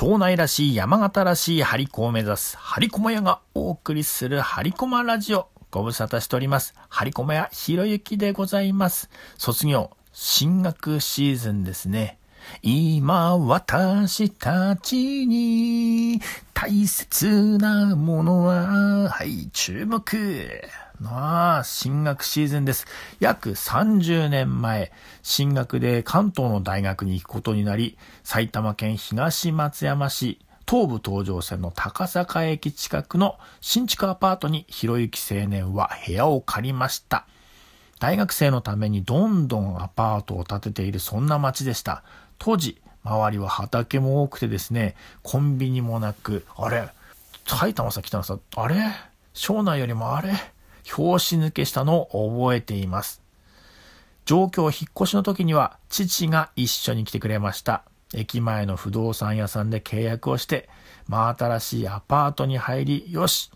町内らしい山形らしい張り子を目指す張り子も屋がお送りする張り子マラジオ。ご無沙汰しております。張り子も屋ひろゆきでございます。卒業、進学シーズンですね。今私たちに大切なものは、はい、注目。まあ、進学シーズンです。約30年前、進学で関東の大学に行くことになり、埼玉県東松山市、東武東上線の高坂駅近くの新築アパートにひろゆき青年は部屋を借りました。大学生のためにどんどんアパートを建てているそんな街でした。当時、周りは畑も多くてですね、コンビニもなく、あれ埼玉さん来たのさ、あれ省内よりもあれ拍子抜けしたのを覚えています。上京引っ越しの時には父が一緒に来てくれました。駅前の不動産屋さんで契約をして、真新しいアパートに入り、よし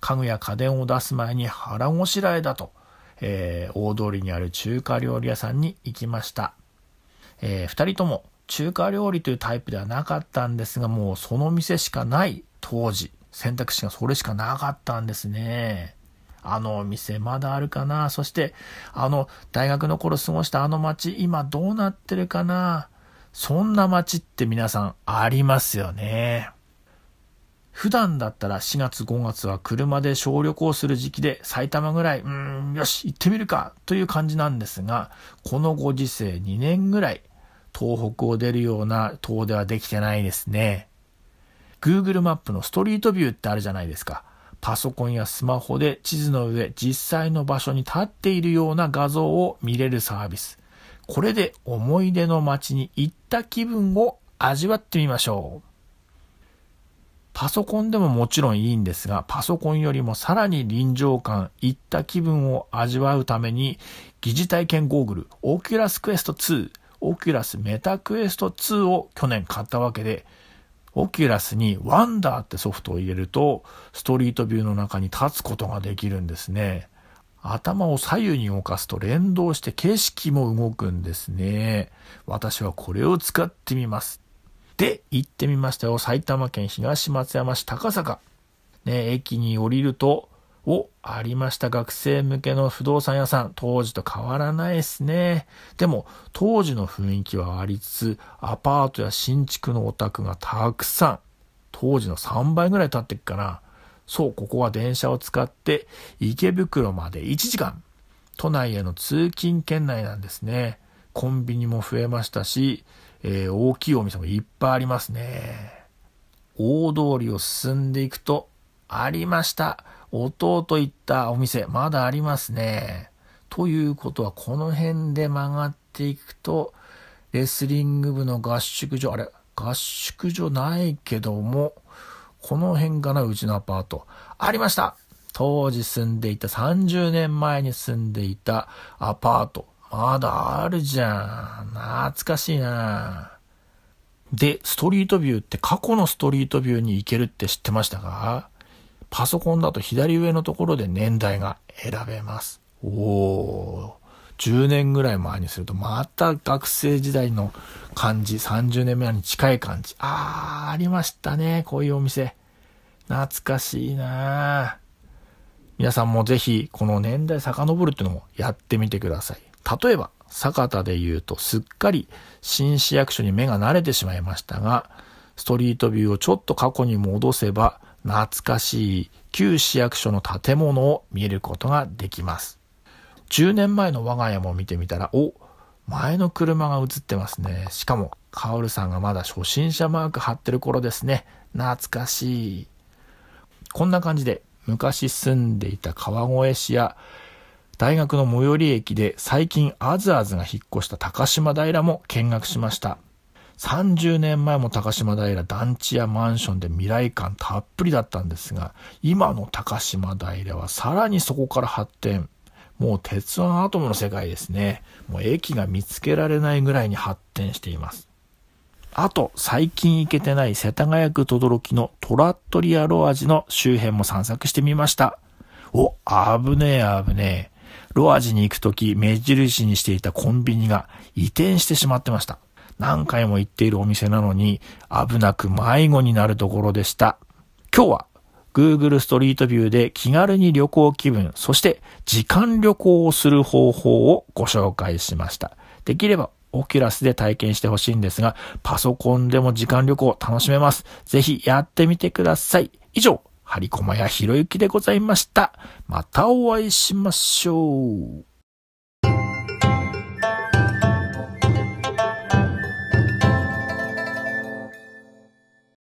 家具や家電を出す前に腹ごしらえだと、えー、大通りにある中華料理屋さんに行きました。えー、二人とも中華料理というタイプではなかったんですが、もうその店しかない当時、選択肢がそれしかなかったんですね。あのお店まだあるかなそして、あの、大学の頃過ごしたあの街、今どうなってるかなそんな街って皆さんありますよね。普段だったら4月5月は車で小旅行する時期で埼玉ぐらい、うん、よし、行ってみるかという感じなんですが、このご時世2年ぐらい、東北を出るような遠出はできてないですね。Google マップのストリートビューってあるじゃないですか。パソコンやスマホで地図の上、実際の場所に立っているような画像を見れるサービス。これで思い出の街に行った気分を味わってみましょう。パソコンでももちろんいいんですが、パソコンよりもさらに臨場感、行った気分を味わうために、疑似体験ゴーグル、オキュラスクエスト2、オキュラスメタクエスト2を去年買ったわけで、オキュラスにワンダーってソフトを入れると、ストリートビューの中に立つことができるんですね。頭を左右に動かすと連動して景色も動くんですね。私はこれを使ってみます。で、行ってみましたよ。埼玉県東松山市高坂。ね、駅に降りると、お、ありました。学生向けの不動産屋さん。当時と変わらないですね。でも、当時の雰囲気はありつつ、アパートや新築のお宅がたくさん。当時の3倍ぐらい経ってっかな。そう、ここは電車を使って池袋まで1時間。都内への通勤圏内なんですね。コンビニも増えましたし、えー、大きいお店もいっぱいありますね。大通りを進んでいくと、ありました。弟といったお店、まだありますね。ということは、この辺で曲がっていくと、レスリング部の合宿所、あれ、合宿所ないけども、この辺かな、うちのアパート。ありました当時住んでいた、30年前に住んでいたアパート。まだあるじゃん。懐かしいな。で、ストリートビューって過去のストリートビューに行けるって知ってましたかパソコンだと左上のところで年代が選べます。おお。10年ぐらい前にすると、また学生時代の感じ、30年前に近い感じ。あー、ありましたね。こういうお店。懐かしいな皆さんもぜひ、この年代遡るっていうのもやってみてください。例えば、坂田で言うと、すっかり新市役所に目が慣れてしまいましたが、ストリートビューをちょっと過去に戻せば、懐かしい旧市役所の建物を見ることができます。10年前の我が家も見てみたら、お前の車が映ってますね。しかも、カオルさんがまだ初心者マーク貼ってる頃ですね。懐かしい。こんな感じで、昔住んでいた川越市や、大学の最寄り駅で最近あずあずが引っ越した高島平も見学しました。30年前も高島平団地やマンションで未来感たっぷりだったんですが、今の高島平はさらにそこから発展。もう鉄腕アトムの世界ですね。もう駅が見つけられないぐらいに発展しています。あと、最近行けてない世田谷区轟のトラットリアロアジの周辺も散策してみました。お、危ねえ危ねえ。ロアジに行くとき目印にしていたコンビニが移転してしまってました。何回も行っているお店なのに、危なく迷子になるところでした。今日は Google ストリートビューで気軽に旅行気分、そして時間旅行をする方法をご紹介しました。できればオキュラスで体験してほしいんですが、パソコンでも時間旅行楽しめます。ぜひやってみてください。以上、ハリコマやひろゆきでございました。またお会いしましょう。